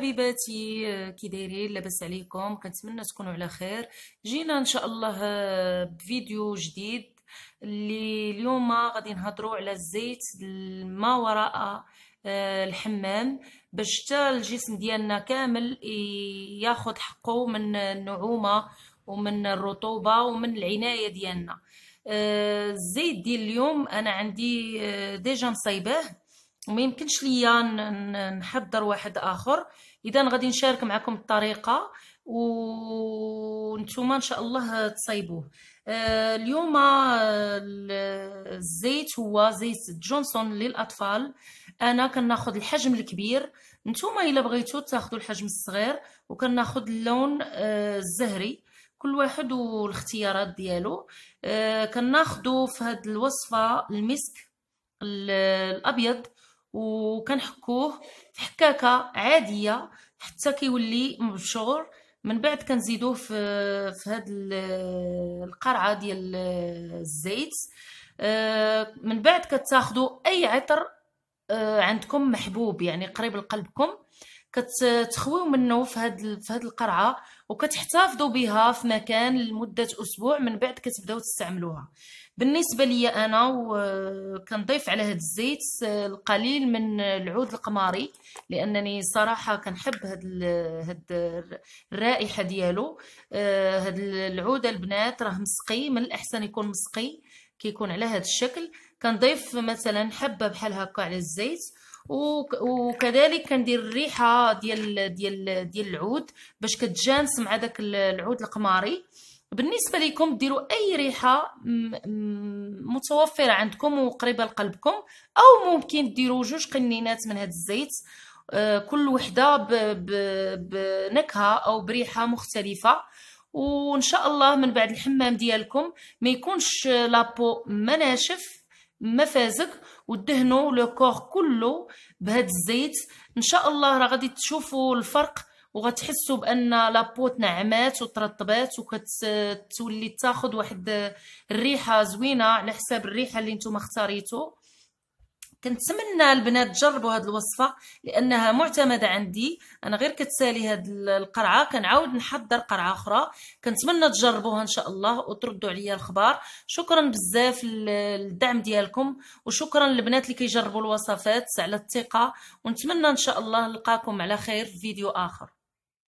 حبيباتي آه، كي دايرين لاباس عليكم كنتمنى تكونوا على خير جينا ان شاء الله آه، بفيديو جديد اللي اليوم غادي نهضروا على الزيت ما وراء آه، الحمام باش حتى الجسم ديالنا كامل ياخذ حقه من النعومه ومن الرطوبه ومن العنايه ديالنا الزيت ديال اليوم انا عندي ديجا مصايباه وما يمكنش ليا نحضر واحد اخر اذا غادي نشارك معكم الطريقه وانتم ان شاء الله تصايبوه آه، اليوم آه، الزيت هو زيت جونسون للاطفال انا كناخذ الحجم الكبير نتوما الا بغيتو تاخذوا الحجم الصغير وكناخذ اللون آه، الزهري كل واحد والاختيارات ديالو كناخذوا في هذه الوصفه المسك الابيض وكنحكوه في حكاكه عاديه حتى كيولي مبشور من بعد كنزيدوه في في هاد القرعه ديال الزيت آه، من بعد كتاخدو اي عطر آه، عندكم محبوب يعني قريب لقلبكم كتخويو منه في هاد في هاد القرعه وكتحتفظوا بها في مكان لمده اسبوع من بعد كتبداو تستعملوها بالنسبه لي انا كنضيف على هذا الزيت القليل من العود القماري لانني صراحه كنحب هاد هاد الرائحه ديالو آه، هاد العود البنات راه مسقي من الاحسن يكون مسقي كيكون على هذا الشكل كنضيف مثلا حبه بحال هكا على الزيت وكذلك كندير الريحه ديال ديال ديال العود باش كتجانس مع داك العود القماري بالنسبه لكم ديروا اي ريحه متوفره عندكم وقريبه لقلبكم او ممكن ديروا جوج قنينات من هذا الزيت آه، كل وحده بنكهه او بريحه مختلفه وان شاء الله من بعد الحمام ديالكم ما يكونش لابو ما ناشف ما فازك ودهنوا لو كور كله بهذا الزيت ان شاء الله راه غادي تشوفوا الفرق وغتحسوا بان لابو تنعمات وترطبات وكتولي تاخذ واحد الريحه زوينه على حساب الريحه اللي نتوما اختاريتو كنتمنى البنات تجربوا هذه الوصفه لانها معتمده عندي انا غير كتسالي هذه القرعه كنعاود نحضر قرعه اخرى كنتمنى تجربوها ان شاء الله وتردوا عليا الخبر شكرا بزاف للدعم ديالكم وشكرا للبنات اللي كيجربوا الوصفات على الثقه ونتمنى ان شاء الله نلقاكم على خير في فيديو اخر